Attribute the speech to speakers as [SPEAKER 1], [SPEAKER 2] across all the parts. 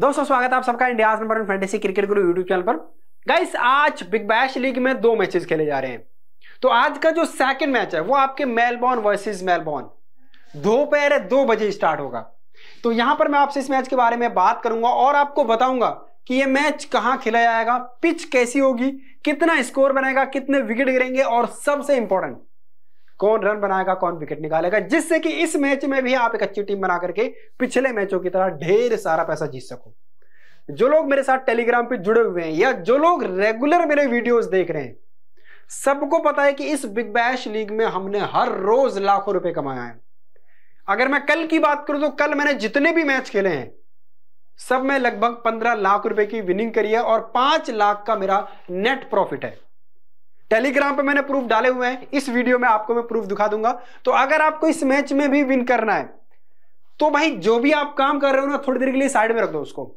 [SPEAKER 1] दोस्तों स्वागत है आप सबका India number one fantasy cricket Guru YouTube channel पर गाइस आज बिग बैश लीग में दो मैचेस खेले जा रहे हैं तो आज का जो सेकंड मैच है वो आपके मेलबॉर्न वर्सेस मेलबॉर्न दोपहर दो बजे स्टार्ट होगा तो यहां पर मैं आपसे इस मैच के बारे में बात करूंगा और आपको बताऊंगा कि ये मैच कहाँ खेला जाएगा पिच कैसी होगी कितना स्कोर बनेगा कितने विकेट गिरेंगे और सबसे इंपॉर्टेंट कौन रन बनाएगा कौन विकेट निकालेगा जिससे कि इस मैच में भी आप एक अच्छी टीम बना करके पिछले मैचों की तरह ढेर सारा पैसा जीत सको जो लोग मेरे साथ टेलीग्राम पे जुड़े हुए हैं या जो लोग रेगुलर मेरे वीडियोस देख रहे हैं सबको पता है कि इस बिग बैश लीग में हमने हर रोज लाखों रुपए कमाया है अगर मैं कल की बात करूं तो कल मैंने जितने भी मैच खेले हैं सब में लगभग पंद्रह लाख रुपए की विनिंग करी है और पांच लाख का मेरा नेट प्रॉफिट है टेलीग्राम पे मैंने प्रूफ डाले हुए हैं इस वीडियो में आपको मैं प्रूफ दिखा दूंगा तो अगर आपको इस मैच में भी विन करना है तो भाई जो भी आप काम कर रहे हो ना थोड़ी देर के लिए साइड में रख दो उसको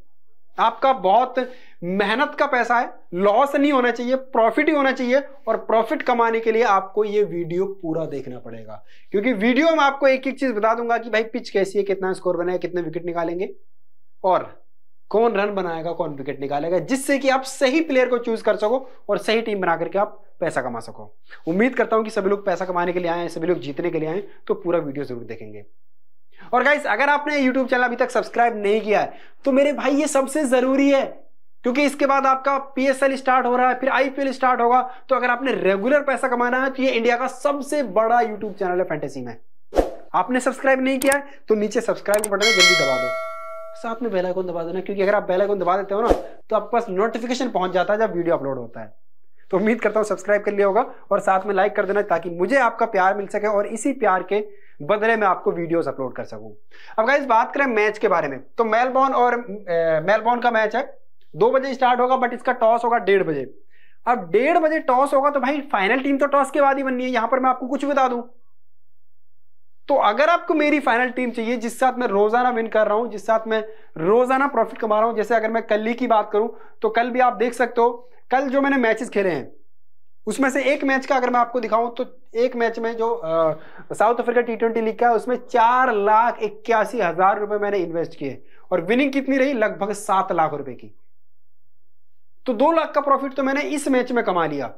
[SPEAKER 1] आपका बहुत मेहनत का पैसा है लॉस नहीं होना चाहिए प्रॉफिट ही होना चाहिए और प्रॉफिट कमाने के लिए आपको ये वीडियो पूरा देखना पड़ेगा क्योंकि वीडियो में आपको एक एक चीज बता दूंगा कि भाई पिच कैसी है कितना स्कोर बनाया कितने विकेट निकालेंगे और कौन रन बनाएगा कौन विकेट निकालेगा जिससे कि आप सही प्लेयर को चूज कर सको और सही टीम बना करके आप पैसा कमा सको उम्मीद करता हूं कि सभी लोग पैसा कमाने के लिए आए हैं सभी लोग जीतने के लिए आए तो पूरा वीडियो जरूर देखेंगे और गाइस अगर आपने YouTube चैनल अभी तक सब्सक्राइब नहीं किया है तो मेरे भाई ये सबसे जरूरी है क्योंकि इसके बाद आपका पीएसएल स्टार्ट हो रहा है फिर आईपीएल स्टार्ट होगा तो अगर आपने रेगुलर पैसा कमाना है तो ये इंडिया का सबसे बड़ा यूट्यूब चैनल है फैंटेसी में आपने सब्सक्राइब नहीं किया है तो नीचे सब्सक्राइब बटन जल्दी दबा दो साथ में बेल दबा देना क्योंकि अगर आप बेल दबा देते हो ना तो आपके पास नोटिफिकेशन पहुंच जाता है जब वीडियो अपलोड होता है तो उम्मीद करता हूँ सब्सक्राइब कर लिया होगा और साथ में लाइक कर देना ताकि मुझे आपका प्यार मिल सके और इसी प्यार के बदले में आपको वीडियोस अपलोड कर सकूं अब गाइज बात करें मैच के बारे में तो मेलबॉर्न और मेलबॉर्न का मैच है दो बजे स्टार्ट होगा बट इसका टॉस होगा डेढ़ बजे अब डेढ़ बजे टॉस होगा तो भाई फाइनल टीम तो टॉस के बाद ही बननी है यहां पर मैं आपको कुछ बता दूँ तो अगर आपको मेरी फाइनल टीम चाहिए जिस साथ मैं रोजाना विन कर रहा हूं जिस साथ मैं रोजाना प्रॉफिट कमा रहा हूं जैसे अगर मैं कल ही की बात करूं तो कल भी आप देख सकते हो कल जो मैंने मैचेस खेले हैं उसमें से एक मैच का अगर मैं आपको दिखाऊं तो एक मैच में जो South Africa T twenty league का है उसमें चार लाख इक्यासी हजार रुपए मैंने इन्वेस्ट किए और विनिंग कितनी रही लगभग सात लाख रुपए की तो दो लाख का प्रॉफिट तो मैंने इस मैच में कमा लिया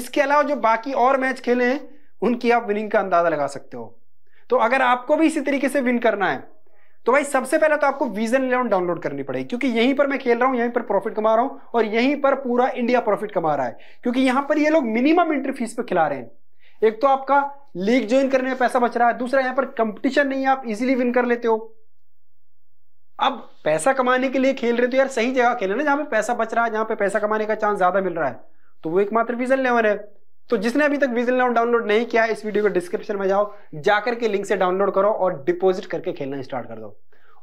[SPEAKER 1] इसके अलावा जो बाकी और मैच खेले हैं उनकी आप विनिंग का अंदाजा लगा सकते हो तो अगर आपको भी इसी तरीके से विन करना है तो भाई सबसे पहले तो आपको विजन इलेवन डाउनलोड करनी पड़ेगी क्योंकि यहीं पर मैं खेल रहा हूं यहीं पर प्रॉफिट कमा रहा हूं और यहीं पर पूरा इंडिया प्रॉफिट कमा रहा है क्योंकि यहां पर ये लोग मिनिमम एंट्री फीस पे खिला रहे हैं एक तो आपका लीग ज्वाइन करने में पैसा बच रहा है दूसरा यहां पर कंपटीशन नहीं है आप इजिली विन कर लेते हो अब पैसा कमाने के लिए खेल रहे तो यार सही जगह खेल ना जहां पे पैसा बच रहा है जहां पे पैसा कमाने का चांस ज्यादा मिल रहा है तो वो एकमात्र विजन लेवन है तो जिसने अभी तक विजिल नाउ डाउनलोड नहीं किया इस वीडियो को डिस्क्रिप्शन में जाओ जाकर के लिंक से डाउनलोड करो और डिपॉजिट करके खेलना स्टार्ट कर दो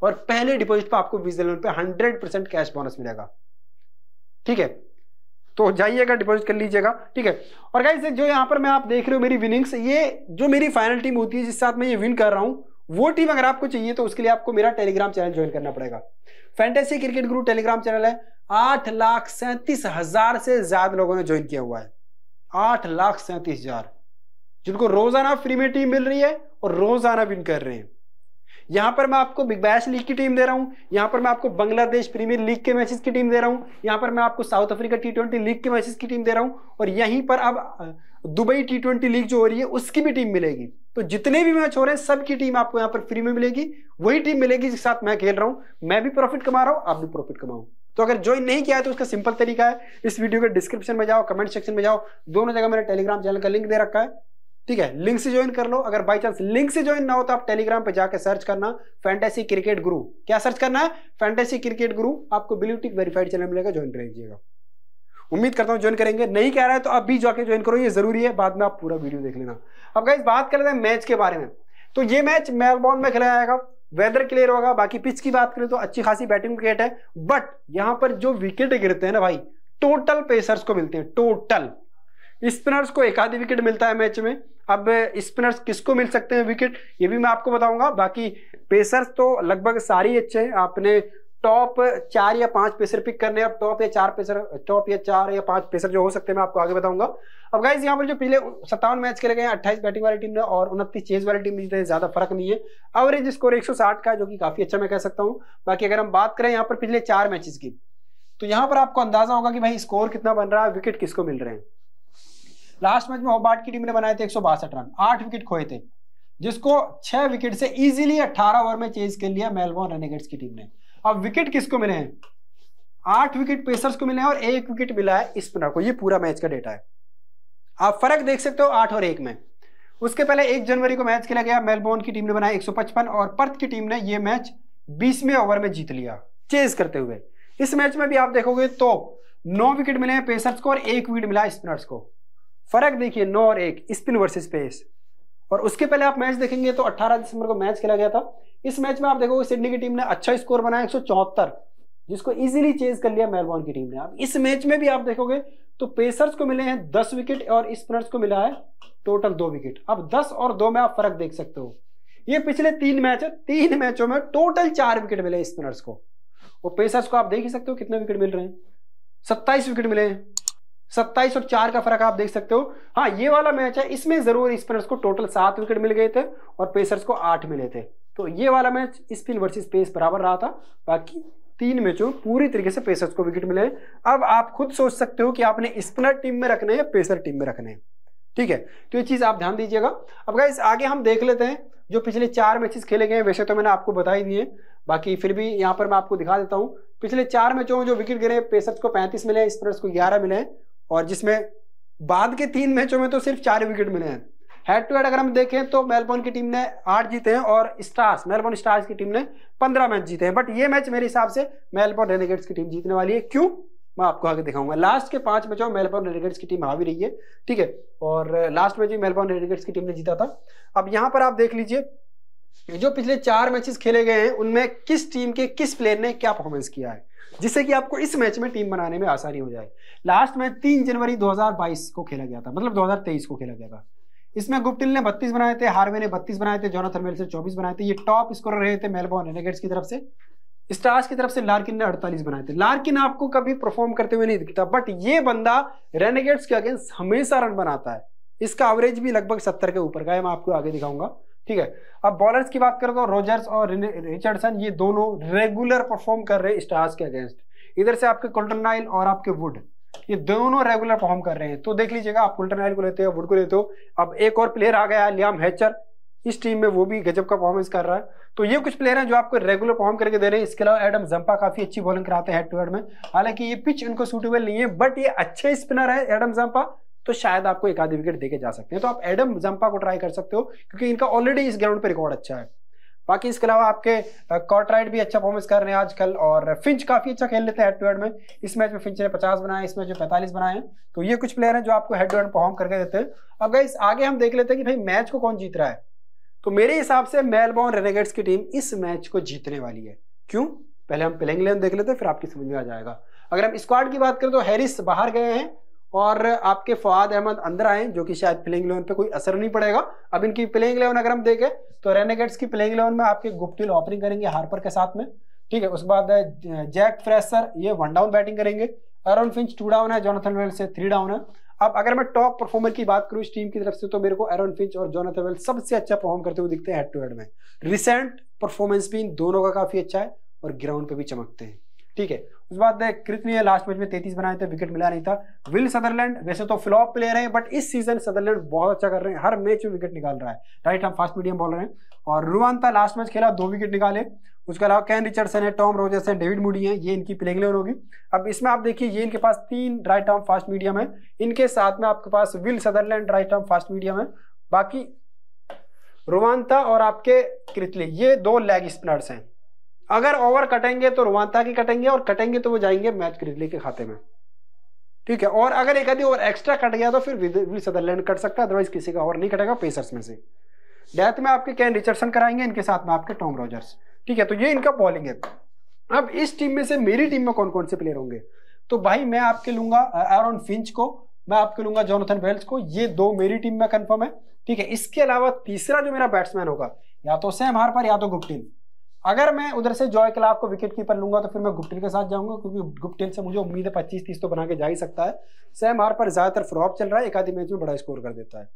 [SPEAKER 1] और पहले डिपॉजिट पर आपको विजिल नाउ पे हंड्रेड परसेंट कैश बोनस मिलेगा ठीक है तो जाइएगा डिपॉजिट कर लीजिएगा ठीक है और गाइस जो यहाँ पर मैं आप देख रहे हो मेरी विनिंग्स ये जो मेरी फाइनल टीम होती है जिस साथ मैं ये विन कर रहा हूँ वो टीम अगर आपको चाहिए तो उसके लिए आपको मेरा टेलीग्राम चैनल ज्वाइन करना पड़ेगा fantasy cricket Guru Telegram channel है आठ लाख सैंतीस हजार से ज्यादा लोगों ने ज्वाइन किया हुआ है आठ लाख सैंतीस हजार जिनको रोजाना फ्री में टीम मिल रही है और रोजाना विन कर रहे हैं यहां पर मैं आपको बिग बैश लीग की टीम दे रहा हूं यहां पर मैं आपको बांग्लादेश प्रीमियर लीग के मैचेस की टीम दे रहा हूं यहां पर मैं आपको South Africa T twenty league के मैचेस की टीम दे रहा हूं और यहीं पर अब दुबई टी ट्वेंटी लीग जो हो रही है उसकी भी टीम मिलेगी तो जितने भी मैच हो रहे हैं सबकी टीम आपको यहां पर फ्री में मिलेगी वही टीम मिलेगी जिसके साथ मैं खेल रहा हूं मैं भी प्रॉफिट कमा रहा हूं आप भी प्रॉफिट कमाऊँ तो अगर ज्वाइन नहीं किया है तो उसका सिंपल तरीका है इस वीडियो के डिस्क्रिप्शन में जाओ कमेंट सेक्शन में जाओ दोनों जगह मेरे टेलीग्राम चैनल का लिंक दे रखा है ठीक है लिंक से ज्वाइन कर लो अगर बाई चांस लिंक से ज्वाइन ना हो तो आप टेलीग्राम पे जाकर सर्च करना फैंटेसी क्रिकेट गुरु क्या सर्च करना है फैंटेसी क्रिकेट गुरु आपको ब्लूटिक वेरीफाइड चैनल मिलेगा ज्वाइन कर लीजिएगा उम्मीद करता हूँ ज्वाइन करेंगे नहीं कह रहा है तो आप भी जाके ज्वाइन करो ये जरूरी है बाद में आप पूरा वीडियो देख लेना अब गाइज बात कर लेते हैं मैच के बारे में तो ये मैच मेलबॉर्न में खेला जाएगा वेदर क्लियर होगा बाकी पिच की बात करें तो अच्छी खासी बैटिंग विकेट है बट यहां पर जो विकेट गिरते हैं ना भाई टोटल पेसर्स को मिलते हैं टोटल स्पिनर्स को एक आधी विकेट मिलता है मैच में अब स्पिनर्स किसको मिल सकते हैं विकेट ये भी मैं आपको बताऊंगा बाकी पेसर्स तो लगभग सारे ही अच्छे हैं आपने टॉप चार या पांच पेसर पिक करने अब टॉप या चार पेसर टॉप या चार या पांच पेसर जो हो सकते हैं मैं आपको आगे बताऊंगा अब गाइज यहाँ पर जो पिछले सत्तावन मैच खेले गए हैं अट्ठाईस बैटिंग वाली टीम ने और उनतीस चेज वाली टीम ने ज्यादा फर्क नहीं है एवरेज स्कोर एक का जो कि काफी अच्छा मैं कह सकता हूँ बाकी अगर हम बात करें यहाँ पर पिछले चार मैचेस की तो यहाँ पर आपको अंदाजा होगा कि भाई स्कोर कितना बन रहा है विकेट किसको मिल रहे हैं लास्ट मैच में होबार्ट की टीम ने बनाए थे एक रन आठ विकेट खोए थे जिसको छह विकेट से इजीली 18 ओवर में चेज कर लिया मेलबोर्न रेनेगेट्स की टीम ने अब विकेट किसको मिले हैं आठ विकेट पेसर्स को मिले हैं और एक विकेट मिला है स्पिनर को ये पूरा मैच का डेटा है आप फर्क देख सकते हो आठ और एक में उसके पहले एक जनवरी को मैच खेला गया मेलबोर्न की टीम ने बनाया एक और पर्थ की टीम ने यह मैच बीसवें ओवर में जीत लिया चेज करते हुए इस मैच में भी आप देखोगे तो नौ विकेट मिले हैं पेसर्स को और एक विकेट मिला स्पिनर्स को फर्क देखिए नौ और एक स्पिन वर्सेस पेस और उसके पहले आप मैच देखेंगे तो 18 दिसंबर को मैच खेला गया था इस मैच में आप देखोगे सिडनी की टीम ने अच्छा स्कोर बनाया एक जिसको इजीली चेज कर लिया मेलबॉर्न की टीम ने आप इस मैच में भी आप देखोगे तो पेसर्स को मिले हैं दस विकेट और स्पिनर्स को मिला है टोटल दो विकेट अब दस और दो में आप फर्क देख सकते हो ये पिछले तीन मैच है तीन मैचों में टोटल चार विकेट मिले स्पिनर्स को और पेसर्स को आप देख ही सकते हो कितने विकेट मिल रहे हैं सत्ताईस विकेट मिले हैं सत्ताईस और चार का फर्क आप देख सकते हो हाँ ये वाला मैच है इसमें जरूर स्पिनर्स को टोटल सात विकेट मिल गए थे और पेसर्स को आठ मिले थे तो ये वाला मैच स्पिन वर्सेस पेस बराबर रहा था बाकी तीन मैचों में पूरी तरीके से पेसर्स को विकेट मिले अब आप खुद सोच सकते हो कि आपने स्पिनर टीम में रखने या पेसर टीम में रखने ठीक है तो ये चीज़ आप ध्यान दीजिएगा अब गाइस आगे हम देख लेते हैं जो पिछले चार मैचेस खेले गए वैसे तो मैंने आपको बता ही दिए बाकी फिर भी यहाँ पर मैं आपको दिखा देता हूँ पिछले चार मैचों में जो विकेट गिरे पेसर्स को पैंतीस मिले स्पिनर्स को ग्यारह मिले और जिसमें बाद के तीन मैचों में तो सिर्फ चार विकेट मिले हैं हेड टू हेड अगर हम देखें तो मेलबोर्न की टीम ने आठ जीते हैं और स्टार्स मेलबोर्न स्टार्स की टीम ने पंद्रह मैच जीते हैं बट ये मैच मेरे हिसाब से मेलबोर्न रेनेगेट्स की टीम जीतने वाली है क्यों मैं आपको आगे दिखाऊंगा लास्ट के पांच मैचों में मेलबोर्न रेनेगेट्स की टीम हावी रही है ठीक है और लास्ट मैच भी मेलबोर्न रेनेगेट्स की टीम ने जीता था अब यहाँ पर आप देख लीजिए जो पिछले चार मैचेस खेले गए हैं उनमें किस टीम के किस प्लेयर ने क्या परफॉर्मेंस किया है जिससे कि आपको इस मैच में टीम बनाने में आसानी हो जाए लास्ट मैच तीन जनवरी 2022 को खेला गया था मतलब 2023 को खेला गया था इसमें गुप्टिल ने 32 बनाए थे हार्वे ने 32 बनाए थे जोनाथन मेल से 24 बनाए थे ये टॉप स्कोर रहे थे मेलबोर्न रेनेगेट्स की तरफ से स्टार्स की तरफ से लार्किन ने 48 बनाए थे लार्किन आपको कभी परफॉर्म करते हुए नहीं दिखता बट ये बंदा रेनेगेट्स के अगेंस्ट हमेशा रन बनाता है इसका एवरेज भी लगभग सत्तर के ऊपर का है मैं आपको आगे दिखाऊंगा ठीक है अब बॉलर्स की बात करें तो रोजर्स और रिचर्डसन ये दोनों रेगुलर परफॉर्म कर रहे हैं स्टार्स के अगेंस्ट इधर से आपके कोल्टन नाइल और आपके वुड ये दोनों रेगुलर परफॉर्म कर रहे हैं तो देख लीजिएगा आप कोल्टन नाइल को लेते हो वुड को लेते हो अब एक और प्लेयर आ गया है लियाम हैचर इस टीम में वो भी गजब का परफॉर्मेंस कर रहा है तो ये कुछ प्लेयर हैं जो आपको रेगुलर परफॉर्म करके दे रहे हैं इसके अलावा एडम जंपा काफी अच्छी बॉलिंग कराते हैं हेड टू हेड में हालांकि ये पिच इनको सूटेबल नहीं है बट ये अच्छे स्पिनर है एडम जंपा तो शायद आपको एक आधे विकेट देके जा सकते हैं तो आप एडम जंपा को ट्राई कर सकते हो क्योंकि इनका ऑलरेडी इस ग्राउंड पर रिकॉर्ड अच्छा है बाकी इसके अलावा आपके कॉट राइड भी अच्छा परफॉर्मेंस कर रहे हैं आजकल और फिंच काफ़ी अच्छा खेल लेते हैं हेड टू हेड में इस मैच में फिंच ने 50 बनाए इस मैच में 45 बनाए हैं तो ये कुछ प्लेयर हैं जो आपको हेड टू हेड परफॉर्म करके देते हैं अब गाइस आगे हम देख लेते हैं कि भाई मैच को कौन जीत रहा है तो मेरे हिसाब से मेलबॉर्न रेनेगेट्स की टीम इस मैच को जीतने वाली है क्यों पहले हम प्लेइंग इलेवन देख लेते हैं फिर आपकी समझ में आ जाएगा अगर हम स्क्वाड की बात करें तो हैरिस बाहर गए हैं और आपके फवाद अहमद अंदर आए जो कि शायद प्लेइंग इलेवन पे कोई असर नहीं पड़ेगा अब इनकी प्लेइंग इलेवन अगर हम देखें तो रेनेगेट्स की प्लेइंग इलेवन में आपके गुप्तिल ओपनिंग करेंगे हार्पर के साथ में ठीक है उसके बाद जैक फ्रेसर ये वन डाउन बैटिंग करेंगे अरुण फिंच टू डाउन है जोनाथन वेल्स से थ्री डाउन है अब अगर मैं टॉप परफॉर्मर की बात करूँ इस टीम की तरफ से तो मेरे को एरन फिंच और जोनाथन वेल्स सबसे अच्छा परफॉर्म करते हुए दिखते हैं हेड टू हेड में रिसेंट परफॉर्मेंस भी इन दोनों का काफ़ी अच्छा है और ग्राउंड पर भी चमकते हैं ठीक है उसके बाद कृत ने लास्ट मैच में तैतीस बनाए थे विकेट मिला नहीं था विल सदरलैंड वैसे तो फ्लॉप प्लेयर है बट इस सीजन सदरलैंड बहुत अच्छा कर रहे हैं हर मैच में विकेट निकाल रहा है राइट हम फास्ट मीडियम बॉलर हैं और रुआनता लास्ट मैच खेला दो विकेट निकाले उसके अलावा कैन रिचर्डसन है टॉम रोजर्स है डेविड मूडी है ये इनकी प्लेइंग लेवन होगी अब इसमें आप देखिए ये इनके पास तीन राइट आर्म फास्ट मीडियम है इनके साथ में आपके पास Will Sutherland right arm fast medium है बाकी रोमांता और आपके क्रितली ये दो लेग स्पिनर्स हैं अगर ओवर कटेंगे तो रोमांता की कटेंगे और कटेंगे तो वो जाएंगे मैच ग्रिजली के खाते में ठीक है और अगर एक आधी ओवर एक्स्ट्रा कट गया तो फिर सदरलैंड कट सकता है अदरवाइज किसी का ओवर नहीं कटेगा पेसर्स में से डेथ में आपके कैन रिचर्डसन कराएंगे इनके साथ में आपके टॉम रॉजर्स ठीक है तो ये इनका बॉलिंग है अब इस टीम में से मेरी टीम में कौन कौन से प्लेयर होंगे तो भाई मैं आपके लूंगा एरॉन फिंच को मैं आपके लूंगा जॉनथन बेल्स को ये दो मेरी टीम में कंफर्म है ठीक है इसके अलावा तीसरा जो मेरा बैट्समैन होगा या तो सेम हार पर या तो गुप्टिन अगर मैं उधर से जॉय क्लाब को विकेट कीपर लूंगा तो फिर मैं गुप्टिल के साथ जाऊंगा क्योंकि गुप्टिल से मुझे उम्मीद है पच्चीस तीस तो बना के जा ही सकता है सैम हार पर ज़्यादातर फ्रॉप चल रहा है एक आधी मैच में बड़ा स्कोर कर देता है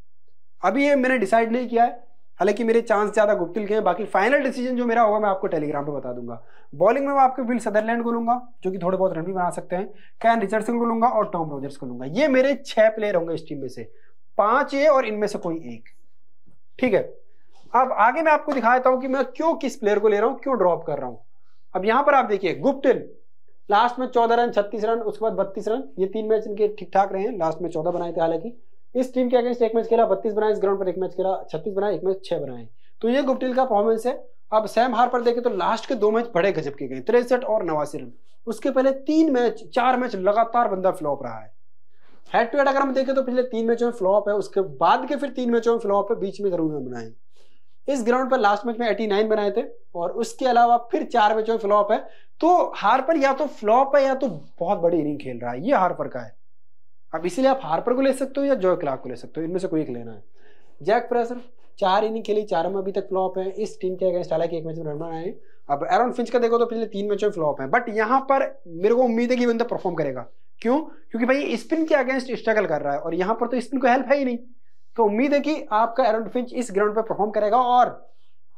[SPEAKER 1] अभी ये मैंने डिसाइड नहीं किया है हालांकि मेरे चांस ज़्यादा गुप्टिल के हैं बाकी फाइनल डिसीजन जो मेरा होगा मैं आपको टेलीग्राम पर बता दूंगा बॉलिंग में मैं आपके विल सदरलैंड को लूंगा जो कि थोड़े बहुत रन भी बना सकते हैं कैन रिचर्डसन को लूंगा और टॉम रोजर्स को लूंगा ये मेरे छह प्लेयर होंगे इस टीम में से पांच ये और इनमें से कोई एक ठीक है अब आगे मैं आपको दिखाता हूं कि मैं क्यों किस प्लेयर को ले रहा हूं क्यों ड्रॉप कर रहा हूं अब यहां पर आप देखिए गुप्टिल लास्ट में चौदह रन छत्तीस रन उसके बाद बत्तीस रन ये तीन मैच इनके ठीक ठाक रहे हैं लास्ट में चौदह बनाए थे हालांकि इस टीम के अगेंस्ट एक मैच खेला बत्तीस बनाए इस ग्राउंड पर एक मैच खेला छत्तीस बनाए एक मैच छह बनाए तो ये गुप्टिल का परफॉर्मेंस है अब सैम हार पर देखें तो लास्ट के दो मैच बड़े गजब के गए तिरसठ और नवासी रन उसके पहले तीन मैच चार मैच लगातार बंदा फ्लॉप रहा है हेड टू हेड अगर हम देखें तो पिछले तीन मैचों में फ्लॉप है उसके बाद के फिर तीन मैचों में फ्लॉप है बीच में जरूर बनाए इस ग्राउंड पर लास्ट मैच में 89 बनाए थे और उसके अलावा फिर चार मैचों में फ्लॉप है तो हार्पर या तो फ्लॉप है या तो बहुत बड़ी इनिंग खेल रहा है ये हार्पर का है अब इसीलिए आप हार्पर को ले सकते हो या जॉय क्लार्क को ले सकते हो इनमें से कोई एक लेना है जैक प्रेसर चार इनिंग खेली चारों में अभी तक फ्लॉप है इस टीम के अगेंस्ट हालांकि एक मैच में रन बनाए अब एरन फिंच का देखो तो पिछले तीन मैचों में फ्लॉप है बट यहाँ पर मेरे को उम्मीद है कि बंदा परफॉर्म करेगा क्यों क्योंकि भाई स्पिन के अगेंस्ट स्ट्रगल कर रहा है और यहाँ पर तो स्पिन को हेल्प है ही नहीं तो उम्मीद है कि आपका एरन फिंच इस ग्राउंड पर परफॉर्म करेगा और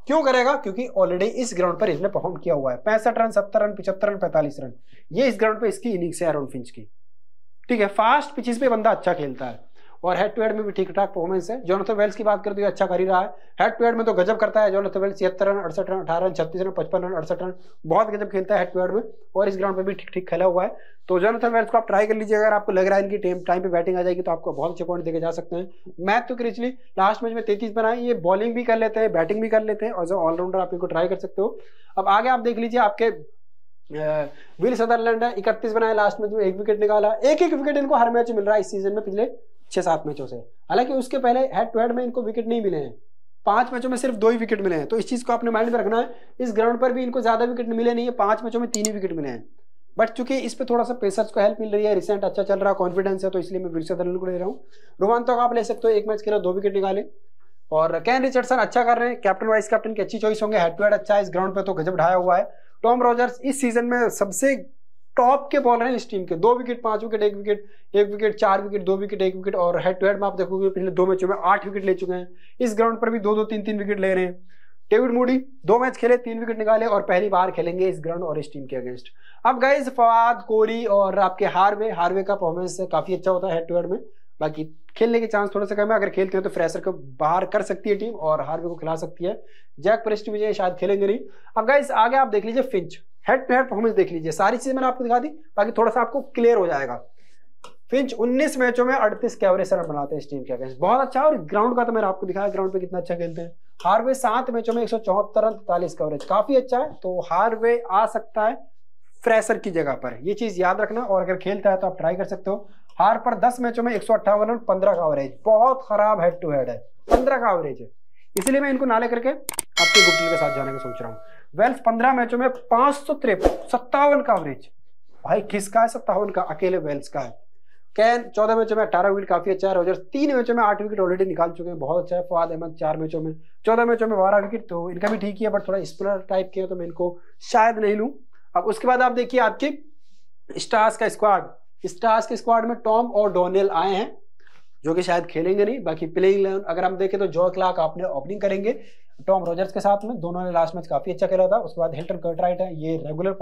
[SPEAKER 1] क्यों करेगा क्योंकि ऑलरेडी इस ग्राउंड पर इसने परफॉर्म किया हुआ है पैंसठ रन सत्तर रन पिछहत्तर रन पैंतालीस रन ये इस ग्राउंड पर इसकी इनिंग्स है एरन फिंच की ठीक है फास्ट पिचिस पे बंदा अच्छा खेलता है और हेड टू हेड में भी ठीक ठाक परफॉर्मेंस है जोनाथन वेल्स की बात करें तो ये अच्छा कर ही रहा है हेड टू हेड में तो गजब करता है जोनाथन वेल्स छिहत्तर रन अड़सठ रन अठारह रन छत्तीस रन पचपन रन अड़सठ रन बहुत गजब खेलता है हेड टू हेड में और इस ग्राउंड पर भी ठीक ठीक खेला हुआ है तो जोनाथन वेल्स को आप ट्राई कर लीजिए अगर आपको लग रहा है इनकी टाइम टाइम पर बैटिंग आ जाएगी तो आपको बहुत अच्छे पॉइंट देखे जा सकते हैं मैथ तो क्रिचली लास्ट मैच में तैतीस बनाए ये बॉलिंग भी कर लेते हैं बैटिंग भी कर लेते हैं और जो ऑलराउंडर आप इनको ट्राई कर सकते हो अब आगे आप देख लीजिए आपके विल सदरलैंड है इकतीस बनाए लास्ट मैच में एक विकेट निकाला एक एक विकेट इनको हर मैच मिल रहा है इस सीजन में पिछले छः सात मैचों से हालांकि उसके पहले हेड टू हेड में इनको विकेट नहीं मिले हैं पांच मैचों में सिर्फ दो ही विकेट मिले हैं तो इस चीज़ को अपने माइंड में रखना है इस ग्राउंड पर भी इनको ज़्यादा विकेट मिले नहीं है पांच मैचों में तीन ही विकेट मिले हैं बट चूंकि इस पर थोड़ा सा पेसर्स को हेल्प मिल रही है रिसेंट अच्छा चल रहा है कॉन्फिडेंस है तो इसलिए मैं विरसा धरन को ले रहा हूँ रोमांतो तो आप ले सकते हो एक मैच खेला दो विकेट निकाले और कैन रिचर्डसन अच्छा कर रहे हैं कैप्टन वाइस कैप्टन की अच्छी चॉइस होंगे हेड टू हेड अच्छा है इस ग्राउंड पर तो गजब ढाया हुआ है टॉम रॉजर्स इस सीजन में सबसे टॉप के बॉलर हैं इस टीम के दो विकेट पांच विकेट एक विकेट एक विकेट चार विकेट दो विकेट एक विकेट और हेड टू हेड में आप देखोगे पिछले दो मैचों में आठ विकेट ले चुके हैं इस ग्राउंड पर भी दो दो तीन तीन विकेट ले रहे हैं डेविड मूडी दो मैच खेले तीन विकेट निकाले और पहली बार खेलेंगे इस ग्राउंड और इस टीम के अगेंस्ट अब गए फवाद कोहली और आपके हार्वे हार्वे का परफॉर्मेंस काफ़ी अच्छा होता है हेड टू हेड में बाकी खेलने के चांस थोड़ा सा कम है अगर खेलते हैं तो फ्रेशर को बाहर कर सकती है टीम और हार्वे को खिला सकती है जैक प्रेस्टी मुझे शायद खेलेंगे नहीं अब गाइस आगे आप देख लीजिए Finch head to head performance देख लीजिए सारी चीजें मैंने आपको दिखा दी बाकी थोड़ा सा आपको क्लियर हो जाएगा फिंच 19 मैचों में 38 कैवरेज रन बनाते हैं इस टीम के अगेंस्ट बहुत अच्छा और ग्राउंड का तो मैंने आपको दिखाया ग्राउंड पे कितना अच्छा खेलते हैं हार्वे सात मैचों में एक सौ चौहत्तर रन तैतालीस काफी अच्छा है तो हार्वे आ सकता है फ्रेशर की जगह पर ये चीज याद रखना और अगर खेलता है तो आप ट्राई कर सकते हो हार पर दस मैचों में एक सौ अट्ठावन रन पंद्रह का बहुत खराब हेड टू हेड है पंद्रह का एवरेज है इसलिए मैं इनको नाले करके आपके गुप्टिल के साथ जाने का सोच रहा हूँ वेल्स पंद्रह मैचों में पांच सौ तिरपन सत्तावन का एवरेज भाई किसका है सत्तावन का अकेले वेल्स का है कैन चौदह मैचों में अठारह विकेट काफी अच्छा है रोजर्स तीन मैचों में आठ विकेट ऑलरेडी निकाल चुके हैं बहुत अच्छा है फवाद अहमद चार मैचों में चौदह मैचों में बारह विकेट तो इनका भी ठीक ही है बट थोड़ा स्पिनर टाइप के हैं तो मैं इनको शायद नहीं लूँ अब उसके बाद आप देखिए आपके स्टार्स का स्क्वाड स्टार्स के स्क्वाड में टॉम और डोनेल आए हैं जो कि शायद खेलेंगे नहीं बाकी प्लेइंग अगर हम देखें तो जो क्लाक आपने ओपनिंग करेंगे टॉम रॉजर्स के साथ में दोनों ने लास्ट मैच काफ़ी अच्छा खेला था उसके बाद हिल्टन कर्टराइट है ये रेगुलर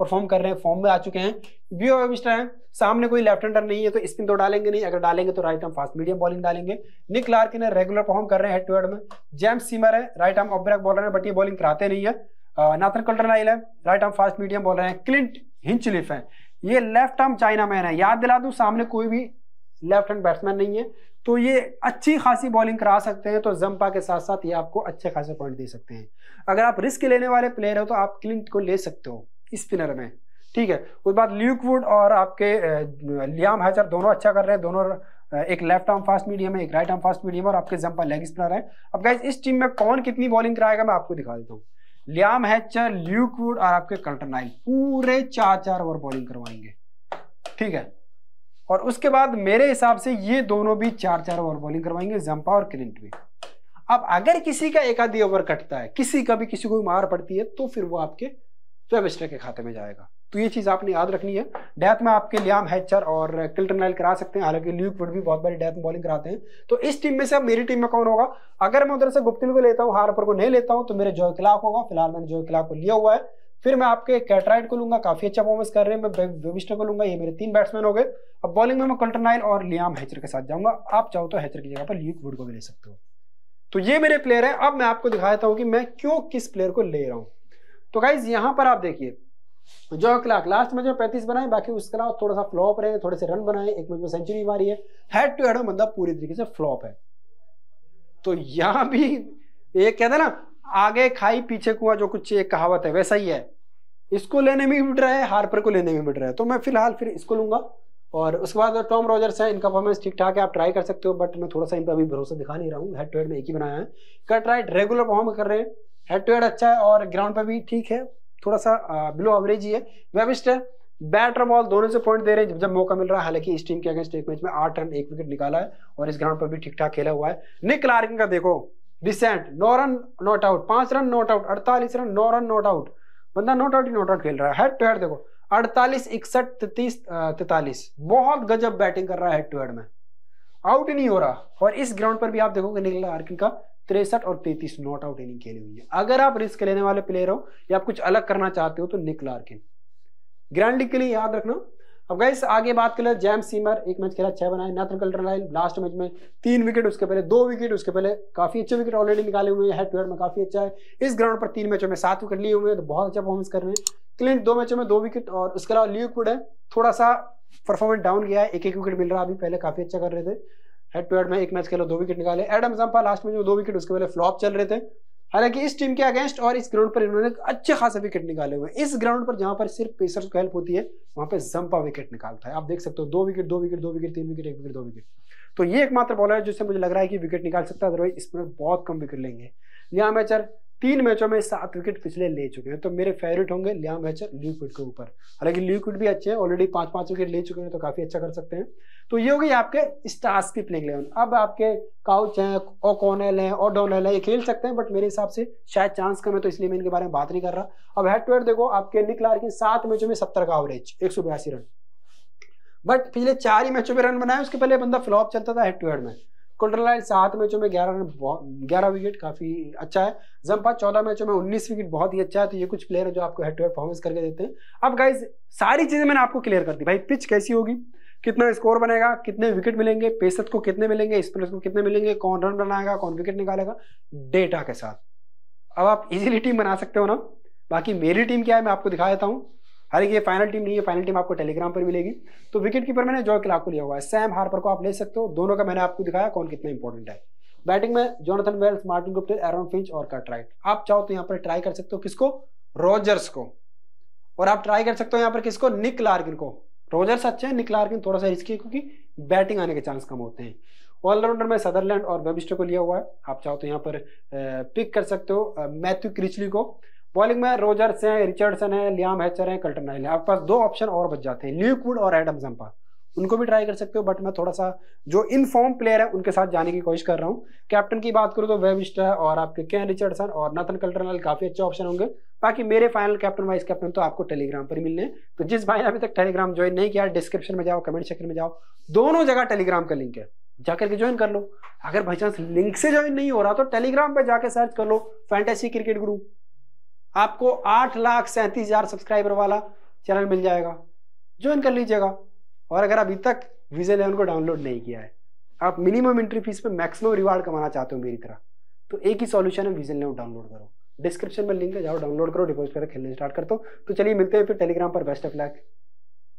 [SPEAKER 1] परफॉर्म कर रहे हैं फॉर्म में आ चुके हैं व्यू एविस्टर है सामने कोई लेफ्ट हैंडर नहीं है तो स्पिन तो डालेंगे नहीं अगर डालेंगे तो right arm fast medium bowling डालेंगे निक लार्किन है रेगुलर परफॉर्म कर रहे हैं हेड टू में जेम्स सीमर है राइट आर्म ऑफ बॉलर है बट ये बॉलिंग कराते नहीं है नाथन कल्टन आइल है right arm fast medium bowler है क्लिंट हिंचलिफ है ये लेफ्ट आर्म चाइना मैन है याद दिला दू सामने कोई भी लेफ्ट हैंड बैट्समैन नहीं है तो ये अच्छी खासी बॉलिंग करा सकते हैं तो जंपा के साथ साथ ये आपको अच्छे खासे पॉइंट दे सकते हैं अगर आप रिस्क लेने वाले प्लेयर हो तो आप क्लिंट को ले सकते हो स्पिनर में ठीक है उसके बाद ल्यूकवुड और आपके लियाम हैचर दोनों अच्छा कर रहे हैं दोनों एक लेफ्ट आर्म फास्ट मीडियम है एक राइट आर्म फास्ट मीडियम और आपके जम्पा लेग स्पिनर है अब गाइज इस टीम में कौन कितनी बॉलिंग कराएगा मैं आपको दिखा देता हूँ लियाम हैचर ल्यूकवुड और आपके कल्टर नाइल पूरे चार चार ओवर बॉलिंग करवाएंगे ठीक है और उसके बाद मेरे हिसाब से ये दोनों भी चार चार ओवर बॉलिंग करवाएंगे जंपा और क्लिंट भी अब अगर किसी का एक आधी ओवर कटता है किसी का भी किसी को भी मार पड़ती है तो फिर वो आपके वेबस्टर के खाते में जाएगा तो ये चीज़ आपने याद रखनी है डेथ में आपके लियाम हैचर और क्लिटन लाइल करा सकते हैं हालांकि ल्यूक वुड भी बहुत बड़ी डेथ में बॉलिंग कराते हैं तो इस टीम में से अब मेरी टीम में कौन होगा अगर मैं उधर से गुप्तिल को लेता हूँ हारपर को नहीं लेता हूँ तो मेरे जॉय क्लाक होगा फिलहाल मैंने जॉय क्लाक को लिया हुआ है फिर मैं आपके कैटराइट को लूंगा काफी अच्छा परफॉर्मेंस कर रहे हैं मैं वेबिस्टर को लूंगा ये मेरे तीन बैट्समैन हो गए अब बॉलिंग में मैं कंटरनाइन और लियाम हैचर के साथ जाऊंगा आप चाहो तो हैचर की जगह पर ल्यूक वुड को भी ले सकते हो तो ये मेरे प्लेयर है अब मैं आपको दिखा देता हूँ कि मैं क्यों किस प्लेयर को ले रहा हूँ तो गाइज यहाँ पर आप देखिए जो क्लाक लास्ट मैच में पैंतीस बनाए बाकी उसके अलावा थोड़ा सा फ्लॉप रहे थोड़े से रन बनाए एक मैच में सेंचुरी मारी है टू हेड में बंदा पूरी तरीके से फ्लॉप है तो यहाँ भी ये कहते ना आगे खाई पीछे कुआ जो कुछ एक कहावत है वैसा ही है इसको लेने में भी मिट रहा है हार्पर को लेने में मिट रहा है तो मैं फिलहाल फिर इसको लूंगा और उसके बाद टॉम रॉजर्स है इनका परफॉर्मेंस ठीक ठाक है आप ट्राई कर सकते हो बट मैं थोड़ा सा इन पर अभी भरोसा दिखा नहीं रहा हूँ हेड टू हेड में एक ही बनाया है कट राइट रेगुलर परफॉर्म कर रहे हैं हेड टू हेड अच्छा है और ग्राउंड पर भी ठीक है थोड़ा सा बिलो एवरेज ही है वेबिस्ट है बैट और बॉल दोनों से पॉइंट दे रहे हैं जब मौका मिल रहा है हालांकि इस टीम के अगेंस्ट एक मैच में आठ रन एक विकेट निकाला है और इस ग्राउंड पर भी ठीक ठाक खेला हुआ है निक लार्किन का देखो डिसेंट नौ रन नॉट आउट पांच रन नॉट आउट अड़तालीस रन नौ रन नॉट आउट बंदा नॉट आउट ही नोट आउट खेल रहा है हेड टू हेड देखो अड़तालीस इकसठ तैतीस तैतालीस बहुत गजब बैटिंग कर रहा है हेड टू हेड में आउट ही नहीं हो रहा और इस ग्राउंड पर भी आप देखोगे निकला आर्किन का तिरसठ और तैतीस नॉट आउट इनिंग खेली हुई है अगर आप रिस्क लेने वाले प्लेयर हो या आप कुछ अलग करना चाहते हो तो निकला आर्किन ग्रैंड लीग के लिए याद रखना अब गैस आगे बात कर ले जैम सीमर एक मैच खेला छह बनाए नाथन कल्टर लास्ट मैच में तीन विकेट उसके पहले दो विकेट उसके पहले काफी अच्छे विकेट ऑलरेडी निकाले हुए हैं ट्वेल्थ में काफी अच्छा है इस ग्राउंड पर तीन मैचों में सात विकेट लिए हुए हैं तो बहुत अच्छा परफॉर्मेंस कर रहे हैं क्लिंट दो मैचों में दो विकेट और उसके अलावा ल्यूकवुड है थोड़ा सा परफॉर्मेंस डाउन गया है एक एक विकेट मिल रहा है अभी पहले काफी अच्छा कर रहे थे हेड टू हेड में एक मैच खेला दो विकेट निकाले एडम जम्पा लास्ट मैच में दो विकेट उसके पहले फ्लॉप चल रहे थे हालांकि इस टीम के अगेंस्ट और इस ग्राउंड पर इन्होंने अच्छे खासे विकेट निकाले हुए इस ग्राउंड पर जहां पर सिर्फ पेसर्स को हेल्प होती है वहां पर जंपा विकेट निकालता है आप देख सकते हो दो विकेट दो विकेट दो विकेट तीन विकेट एक विकेट दो विकेट तो ये एकमात्र बॉलर है जिससे मुझे लग रहा है कि विकेट निकाल सकता है अदरवाइज इसमें बहुत कम विकेट लेंगे लिया मैचर तीन मैचों में सात विकेट पिछले ले चुके हैं तो मेरे फेवरेट होंगे लियाम हैचर ल्यूक्विड के ऊपर हालांकि ल्यूक्विड भी अच्छे हैं ऑलरेडी पांच पांच विकेट ले चुके हैं तो काफी अच्छा कर सकते हैं तो ये हो गई आपके स्टार्स की प्लेइंग इलेवन अब आपके काउच हैं ओ कॉनेल हैं और डोनेल हैं ये खेल सकते हैं बट मेरे हिसाब से शायद चांस कम है तो इसलिए मैं इनके बारे में बात नहीं कर रहा अब हेड टू हेड देखो आपके निकलार की सात मैचों में सत्तर का एवरेज एक रन बट पिछले चार ही मैचों में रन बनाए उसके पहले बंदा फ्लॉप चलता था हेड टू हेड में कुंडल लाइन सात मैचों में ग्यारह रन ग्यारह विकेट काफ़ी अच्छा है जम्पा चौदह मैचों में उन्नीस विकेट बहुत ही अच्छा है तो ये कुछ प्लेयर है जो आपको हेड टू हेड परफॉर्मेंस करके देते हैं अब गाइज सारी चीज़ें मैंने आपको क्लियर कर दी भाई पिच कैसी होगी कितना स्कोर बनेगा कितने विकेट मिलेंगे पेसत को कितने मिलेंगे स्पिनर्स को कितने मिलेंगे कौन रन बनाएगा कौन विकेट निकालेगा डेटा के साथ अब आप इजीली टीम बना सकते हो ना बाकी मेरी टीम क्या है मैं आपको दिखा देता हूँ हालांकि ये फाइनल टीम नहीं है फाइनल टीम आपको टेलीग्राम पर मिलेगी तो विकेट कीपर मैंने जॉय क्लाक को लिया हुआ है सैम हार्पर को आप ले सकते हो दोनों का मैंने आपको दिखाया कौन कितना इंपॉर्टेंट है बैटिंग में Jonathan Wells Martin Guptill Aaron Finch और कटराइट आप चाहो तो यहाँ पर ट्राई कर सकते हो किसको रॉजर्स को और आप ट्राई कर सकते हो यहाँ पर किसको निक लार्किन को रोजर्स अच्छे हैं निक लार्किन थोड़ा सा रिस्की है क्योंकि बैटिंग आने के चांस कम होते हैं ऑलराउंडर में सदरलैंड और वेबिस्टर को लिया हुआ है आप चाहो तो यहाँ पर पिक कर सकते हो मैथ्यू क्रिचली को बॉलिंग में रोजर्स हैं रिचर्डसन है लियाम हैचर हैं कल्टन नाइल है आपके पास दो ऑप्शन और बच जाते हैं ल्यूकवुड और एडम जम्पा उनको भी ट्राई कर सकते हो बट मैं थोड़ा सा जो इन फॉर्म प्लेयर है उनके साथ जाने की कोशिश कर रहा हूँ कैप्टन की बात करूँ तो वेब है और आपके कैन रिचर्डसन और नथन कल्टन काफ़ी अच्छे ऑप्शन होंगे बाकी मेरे फाइनल कैप्टन वाइस कैप्टन तो आपको टेलीग्राम पर मिलने तो जिस भाई ने अभी तक टेलीग्राम ज्वाइन नहीं किया डिस्क्रिप्शन में जाओ कमेंट सेक्शन में जाओ दोनों जगह टेलीग्राम का लिंक है जाकर के ज्वाइन कर लो अगर बाई चांस लिंक से ज्वाइन नहीं हो रहा तो टेलीग्राम पर जाकर सर्च कर लो फैंटेसी क्रिकेट ग्रुप आपको आठ लाख सैंतीस हजार सब्सक्राइबर वाला चैनल मिल जाएगा ज्वाइन कर लीजिएगा और अगर अभी तक विजय इलेवन को डाउनलोड नहीं किया है आप मिनिमम एंट्री फीस पे मैक्सिमम रिवार्ड कमाना चाहते हो मेरी तरह तो एक ही सॉल्यूशन है विजय इलेवन डाउनलोड करो डिस्क्रिप्शन में लिंक है जाओ डाउनलोड करो डिपोजिट करो खेलने स्टार्ट कर दो तो चलिए मिलते हैं फिर टेलीग्राम पर बेस्ट ऑफ लैक